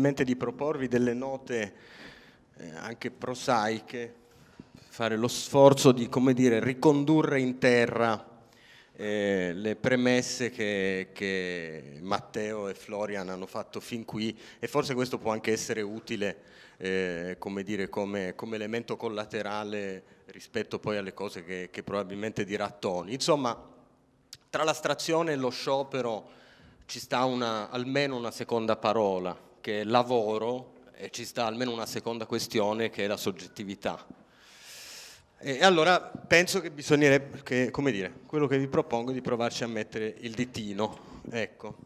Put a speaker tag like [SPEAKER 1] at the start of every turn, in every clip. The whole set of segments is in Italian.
[SPEAKER 1] gentilmente di proporvi delle note eh, anche prosaiche, fare lo sforzo di come dire, ricondurre in terra eh, le premesse che, che, Matteo e Florian hanno fatto fin qui e forse questo può anche essere utile eh, come, dire, come, come, elemento collaterale rispetto poi alle cose che, che probabilmente dirà Tony. Insomma, tra l'astrazione e lo sciopero ci sta una, almeno una seconda parola che è lavoro e ci sta almeno una seconda questione che è la soggettività. E allora penso che bisognerebbe, che, come dire, quello che vi propongo è di provarci a mettere il ditino. Ecco.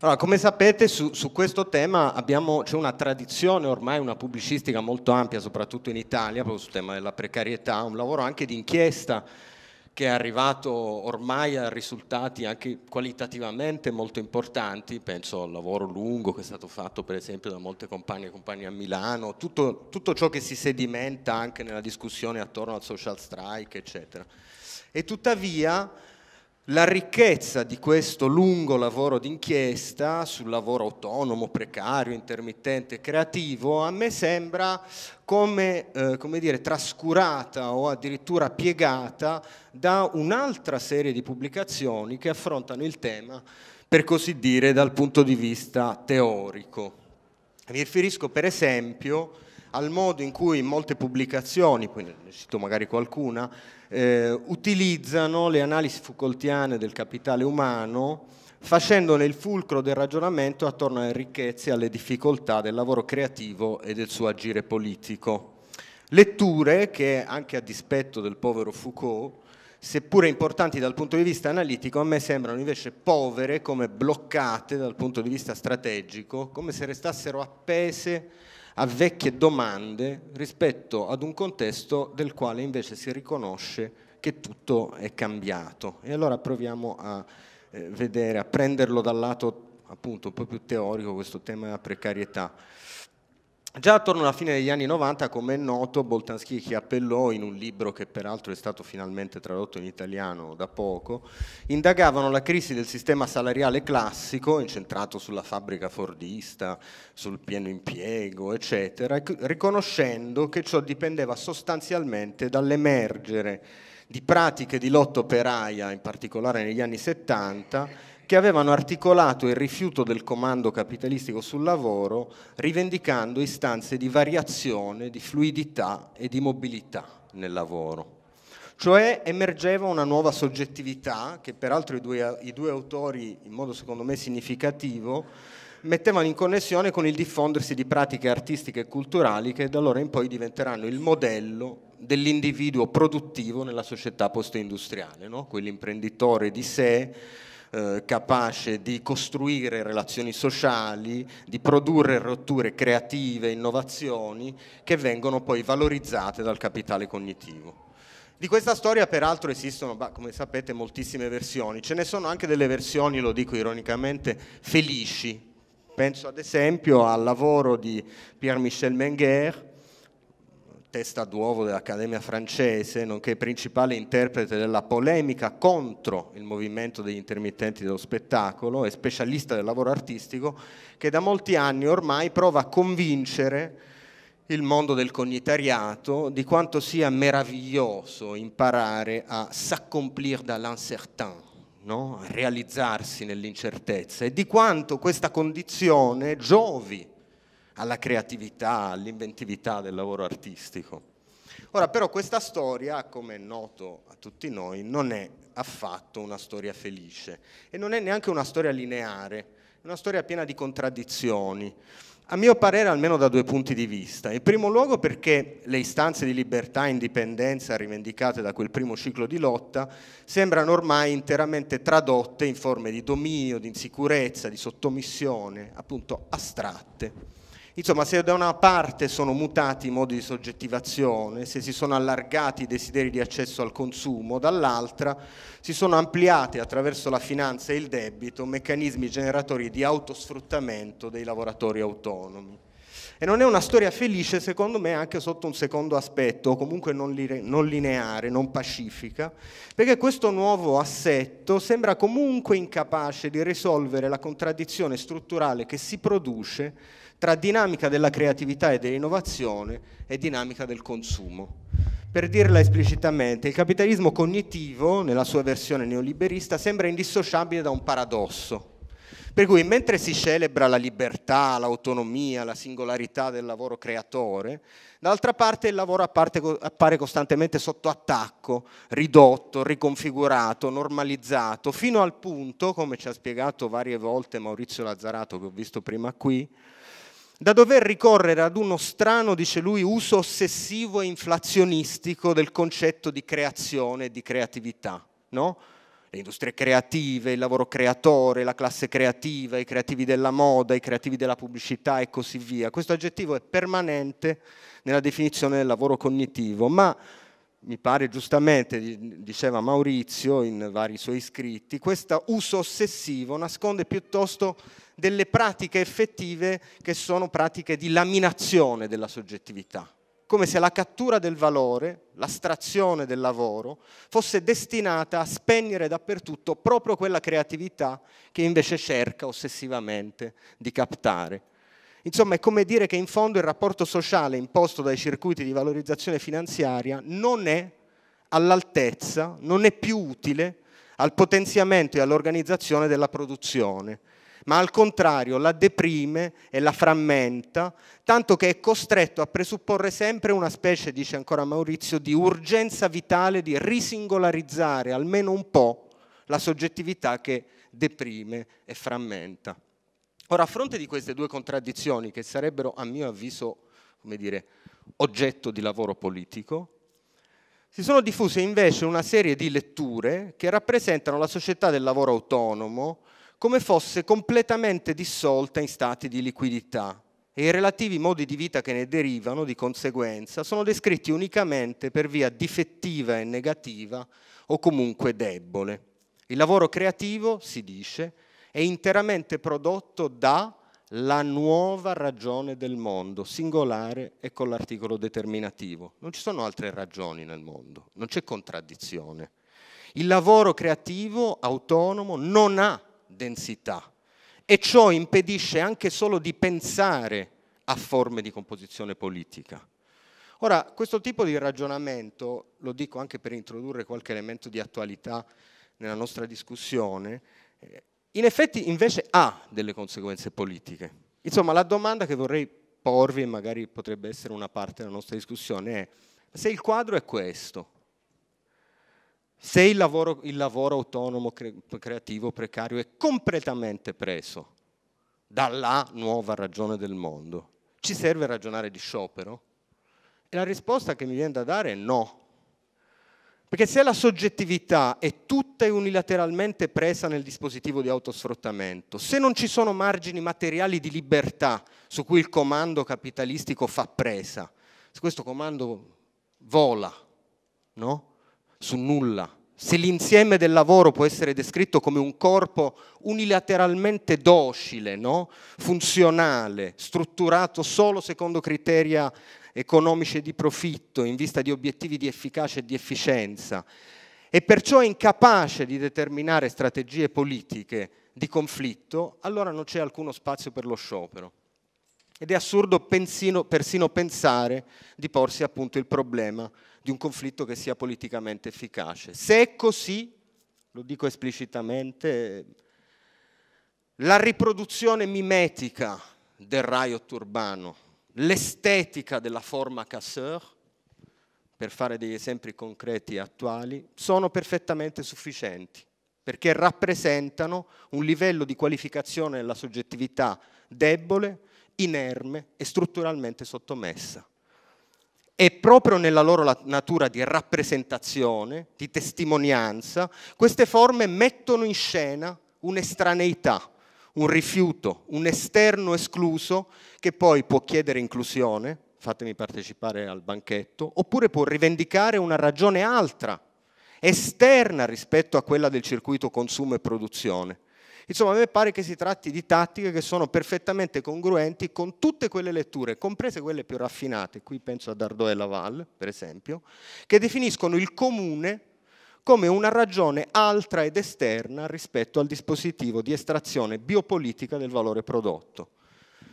[SPEAKER 1] Allora, come sapete su, su questo tema abbiamo, c'è una tradizione ormai, una pubblicistica molto ampia, soprattutto in Italia, proprio sul tema della precarietà, un lavoro anche di inchiesta che è arrivato ormai a risultati anche qualitativamente molto importanti, penso al lavoro lungo che è stato fatto per esempio da molte compagne e compagni a Milano, tutto, tutto ciò che si sedimenta anche nella discussione attorno al social strike, eccetera. E tuttavia la ricchezza di questo lungo lavoro d'inchiesta sul lavoro autonomo, precario, intermittente, creativo, a me sembra come, eh, come dire, trascurata o addirittura piegata da un'altra serie di pubblicazioni che affrontano il tema, per così dire, dal punto di vista teorico. Mi riferisco per esempio al modo in cui molte pubblicazioni, poi ne cito magari qualcuna, eh, utilizzano le analisi Foucaultiane del capitale umano facendone il fulcro del ragionamento attorno alle ricchezze e alle difficoltà del lavoro creativo e del suo agire politico. Letture che, anche a dispetto del povero Foucault, seppure importanti dal punto di vista analitico, a me sembrano invece povere come bloccate dal punto di vista strategico, come se restassero appese a vecchie domande rispetto ad un contesto del quale invece si riconosce che tutto è cambiato. E allora proviamo a eh, vedere, a prenderlo dal lato appunto un po' più teorico questo tema della precarietà. Già attorno alla fine degli anni 90, come è noto, Boltanschicchi appellò in un libro che peraltro è stato finalmente tradotto in italiano da poco, indagavano la crisi del sistema salariale classico, incentrato sulla fabbrica fordista, sul pieno impiego, eccetera, riconoscendo che ciò dipendeva sostanzialmente dall'emergere di pratiche di lotta operaia, in particolare negli anni 70, che avevano articolato il rifiuto del comando capitalistico sul lavoro rivendicando istanze di variazione, di fluidità e di mobilità nel lavoro. Cioè emergeva una nuova soggettività che peraltro i due, i due autori, in modo secondo me significativo, mettevano in connessione con il diffondersi di pratiche artistiche e culturali che da allora in poi diventeranno il modello dell'individuo produttivo nella società post-industriale, no? quell'imprenditore di sé eh, capace di costruire relazioni sociali, di produrre rotture creative, innovazioni che vengono poi valorizzate dal capitale cognitivo. Di questa storia peraltro esistono, come sapete, moltissime versioni, ce ne sono anche delle versioni, lo dico ironicamente, felici. Penso ad esempio al lavoro di Pierre-Michel Menguer, testa d'uovo dell'Accademia francese, nonché principale interprete della polemica contro il movimento degli intermittenti dello spettacolo e specialista del lavoro artistico, che da molti anni ormai prova a convincere il mondo del cognitariato di quanto sia meraviglioso imparare a s'accomplir dall'incertain, no? a realizzarsi nell'incertezza e di quanto questa condizione giovi alla creatività, all'inventività del lavoro artistico. Ora però questa storia, come è noto a tutti noi, non è affatto una storia felice e non è neanche una storia lineare, è una storia piena di contraddizioni. A mio parere almeno da due punti di vista. In primo luogo perché le istanze di libertà e indipendenza rivendicate da quel primo ciclo di lotta sembrano ormai interamente tradotte in forme di dominio, di insicurezza, di sottomissione, appunto astratte. Insomma, se da una parte sono mutati i modi di soggettivazione, se si sono allargati i desideri di accesso al consumo, dall'altra si sono ampliati attraverso la finanza e il debito meccanismi generatori di autosfruttamento dei lavoratori autonomi. E non è una storia felice, secondo me, anche sotto un secondo aspetto, o comunque non lineare, non pacifica, perché questo nuovo assetto sembra comunque incapace di risolvere la contraddizione strutturale che si produce tra dinamica della creatività e dell'innovazione e dinamica del consumo. Per dirla esplicitamente, il capitalismo cognitivo, nella sua versione neoliberista, sembra indissociabile da un paradosso. Per cui mentre si celebra la libertà, l'autonomia, la singolarità del lavoro creatore, d'altra parte il lavoro appare costantemente sotto attacco, ridotto, riconfigurato, normalizzato, fino al punto, come ci ha spiegato varie volte Maurizio Lazzarato che ho visto prima qui, da dover ricorrere ad uno strano, dice lui, uso ossessivo e inflazionistico del concetto di creazione e di creatività. No? Le industrie creative, il lavoro creatore, la classe creativa, i creativi della moda, i creativi della pubblicità e così via. Questo aggettivo è permanente nella definizione del lavoro cognitivo, ma mi pare giustamente, diceva Maurizio in vari suoi scritti, questo uso ossessivo nasconde piuttosto delle pratiche effettive che sono pratiche di laminazione della soggettività, come se la cattura del valore, l'astrazione del lavoro, fosse destinata a spegnere dappertutto proprio quella creatività che invece cerca ossessivamente di captare. Insomma, è come dire che in fondo il rapporto sociale imposto dai circuiti di valorizzazione finanziaria non è all'altezza, non è più utile al potenziamento e all'organizzazione della produzione, ma al contrario la deprime e la frammenta, tanto che è costretto a presupporre sempre una specie, dice ancora Maurizio, di urgenza vitale di risingolarizzare almeno un po' la soggettività che deprime e frammenta. Ora, a fronte di queste due contraddizioni, che sarebbero a mio avviso, come dire, oggetto di lavoro politico, si sono diffuse invece una serie di letture che rappresentano la società del lavoro autonomo, come fosse completamente dissolta in stati di liquidità e i relativi modi di vita che ne derivano di conseguenza sono descritti unicamente per via difettiva e negativa o comunque debole. Il lavoro creativo, si dice, è interamente prodotto dalla nuova ragione del mondo, singolare e con l'articolo determinativo. Non ci sono altre ragioni nel mondo, non c'è contraddizione. Il lavoro creativo autonomo non ha densità e ciò impedisce anche solo di pensare a forme di composizione politica. Ora, questo tipo di ragionamento, lo dico anche per introdurre qualche elemento di attualità nella nostra discussione, eh, in effetti invece ha delle conseguenze politiche. Insomma, la domanda che vorrei porvi, e magari potrebbe essere una parte della nostra discussione, è se il quadro è questo, se il lavoro, il lavoro autonomo, creativo, precario è completamente preso dalla nuova ragione del mondo, ci serve ragionare di sciopero? E la risposta che mi viene da dare è no. Perché se la soggettività è tutta e unilateralmente presa nel dispositivo di autosfruttamento, se non ci sono margini materiali di libertà su cui il comando capitalistico fa presa, se questo comando vola no? su nulla, se l'insieme del lavoro può essere descritto come un corpo unilateralmente docile, no? funzionale, strutturato solo secondo criteri economici e di profitto in vista di obiettivi di efficacia e di efficienza e perciò è incapace di determinare strategie politiche di conflitto, allora non c'è alcuno spazio per lo sciopero. Ed è assurdo pensino, persino pensare di porsi appunto il problema di un conflitto che sia politicamente efficace. Se è così, lo dico esplicitamente, la riproduzione mimetica del riot urbano, l'estetica della forma casseur, per fare degli esempi concreti e attuali, sono perfettamente sufficienti perché rappresentano un livello di qualificazione della soggettività debole, inerme e strutturalmente sottomessa. E proprio nella loro natura di rappresentazione, di testimonianza, queste forme mettono in scena un'estraneità, un rifiuto, un esterno escluso che poi può chiedere inclusione, fatemi partecipare al banchetto, oppure può rivendicare una ragione altra, esterna rispetto a quella del circuito consumo e produzione. Insomma, a me pare che si tratti di tattiche che sono perfettamente congruenti con tutte quelle letture, comprese quelle più raffinate, qui penso a Dardò e Laval, per esempio, che definiscono il comune come una ragione altra ed esterna rispetto al dispositivo di estrazione biopolitica del valore prodotto.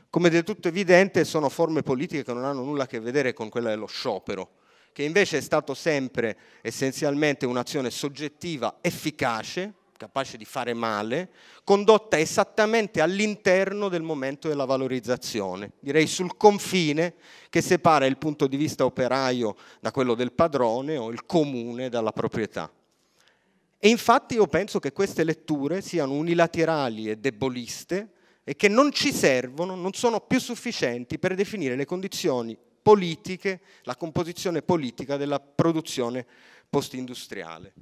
[SPEAKER 1] Come del tutto evidente sono forme politiche che non hanno nulla a che vedere con quella dello sciopero, che invece è stato sempre essenzialmente un'azione soggettiva efficace, capace di fare male, condotta esattamente all'interno del momento della valorizzazione, direi sul confine che separa il punto di vista operaio da quello del padrone o il comune dalla proprietà. E infatti io penso che queste letture siano unilaterali e deboliste e che non ci servono, non sono più sufficienti per definire le condizioni politiche, la composizione politica della produzione post-industriale.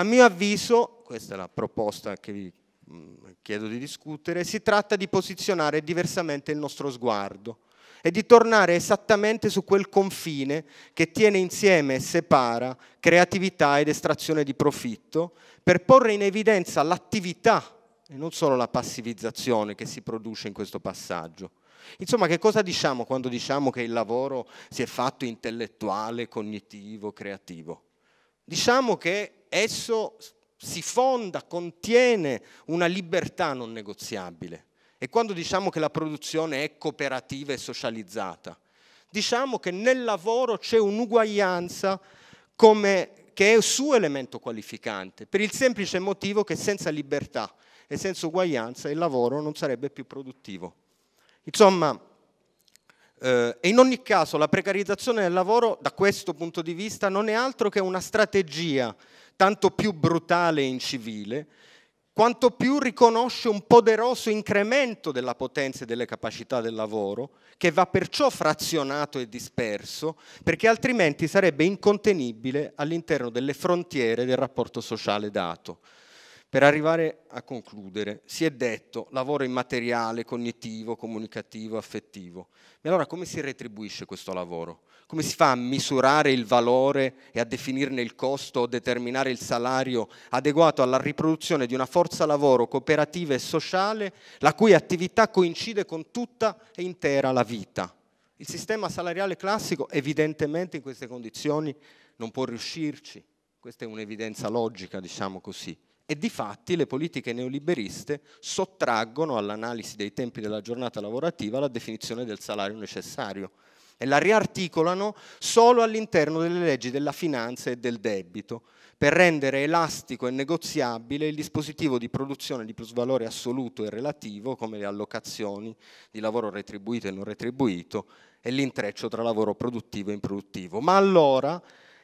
[SPEAKER 1] A mio avviso, questa è la proposta che vi mm, chiedo di discutere, si tratta di posizionare diversamente il nostro sguardo e di tornare esattamente su quel confine che tiene insieme e separa creatività ed estrazione di profitto per porre in evidenza l'attività e non solo la passivizzazione che si produce in questo passaggio. Insomma, che cosa diciamo quando diciamo che il lavoro si è fatto intellettuale, cognitivo, creativo? diciamo che esso si fonda, contiene una libertà non negoziabile. E quando diciamo che la produzione è cooperativa e socializzata, diciamo che nel lavoro c'è un'uguaglianza come, che è il suo elemento qualificante, per il semplice motivo che senza libertà e senza uguaglianza il lavoro non sarebbe più produttivo. Insomma, eh, in ogni caso la precarizzazione del lavoro da questo punto di vista non è altro che una strategia tanto più brutale e incivile, quanto più riconosce un poderoso incremento della potenza e delle capacità del lavoro, che va perciò frazionato e disperso, perché altrimenti sarebbe incontenibile all'interno delle frontiere del rapporto sociale dato. Per arrivare a concludere, si è detto lavoro immateriale, cognitivo, comunicativo, affettivo. Ma allora come si retribuisce questo lavoro? Come si fa a misurare il valore e a definirne il costo o determinare il salario adeguato alla riproduzione di una forza lavoro cooperativa e sociale la cui attività coincide con tutta e intera la vita? Il sistema salariale classico evidentemente in queste condizioni non può riuscirci, questa è un'evidenza logica, diciamo così. E di fatti le politiche neoliberiste sottraggono all'analisi dei tempi della giornata lavorativa la definizione del salario necessario e la riarticolano solo all'interno delle leggi della finanza e del debito, per rendere elastico e negoziabile il dispositivo di produzione di plusvalore assoluto e relativo, come le allocazioni di lavoro retribuito e non retribuito, e l'intreccio tra lavoro produttivo e improduttivo. Ma allora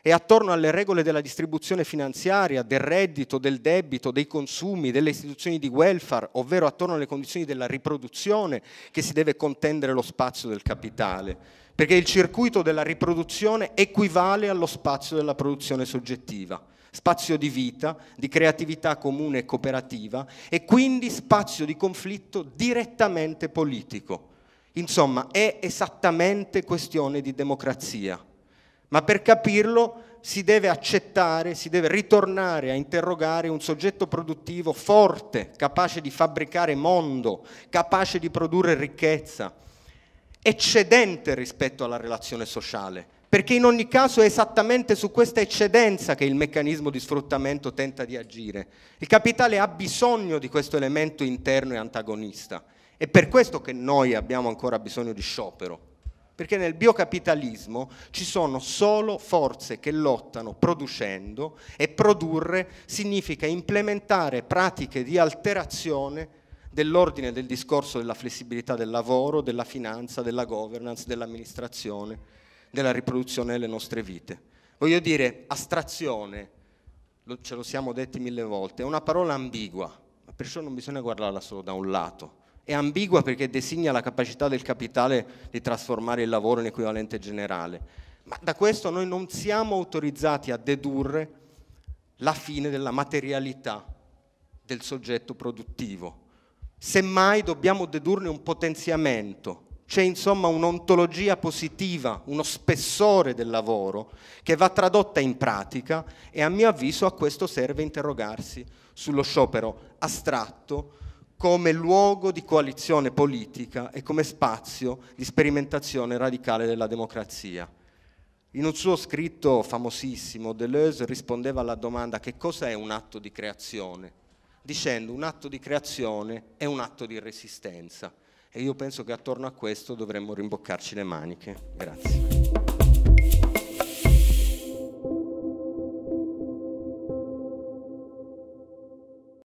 [SPEAKER 1] e attorno alle regole della distribuzione finanziaria, del reddito, del debito, dei consumi, delle istituzioni di welfare, ovvero attorno alle condizioni della riproduzione che si deve contendere lo spazio del capitale, perché il circuito della riproduzione equivale allo spazio della produzione soggettiva spazio di vita, di creatività comune e cooperativa e quindi spazio di conflitto direttamente politico. Insomma, è esattamente questione di democrazia ma per capirlo si deve accettare, si deve ritornare a interrogare un soggetto produttivo forte, capace di fabbricare mondo, capace di produrre ricchezza, eccedente rispetto alla relazione sociale, perché in ogni caso è esattamente su questa eccedenza che il meccanismo di sfruttamento tenta di agire. Il capitale ha bisogno di questo elemento interno e antagonista. È per questo che noi abbiamo ancora bisogno di sciopero, perché nel biocapitalismo ci sono solo forze che lottano producendo e produrre significa implementare pratiche di alterazione dell'ordine del discorso della flessibilità del lavoro, della finanza, della governance, dell'amministrazione, della riproduzione delle nostre vite. Voglio dire, astrazione, ce lo siamo detti mille volte, è una parola ambigua, perciò non bisogna guardarla solo da un lato è ambigua perché designa la capacità del capitale di trasformare il lavoro in equivalente generale. Ma da questo noi non siamo autorizzati a dedurre la fine della materialità del soggetto produttivo. Semmai dobbiamo dedurne un potenziamento. C'è insomma un'ontologia positiva, uno spessore del lavoro che va tradotta in pratica e a mio avviso a questo serve interrogarsi sullo sciopero astratto come luogo di coalizione politica e come spazio di sperimentazione radicale della democrazia. In un suo scritto famosissimo, Deleuze rispondeva alla domanda che cos'è un atto di creazione, dicendo un atto di creazione è un atto di resistenza. E io penso che attorno a questo dovremmo rimboccarci le maniche. Grazie.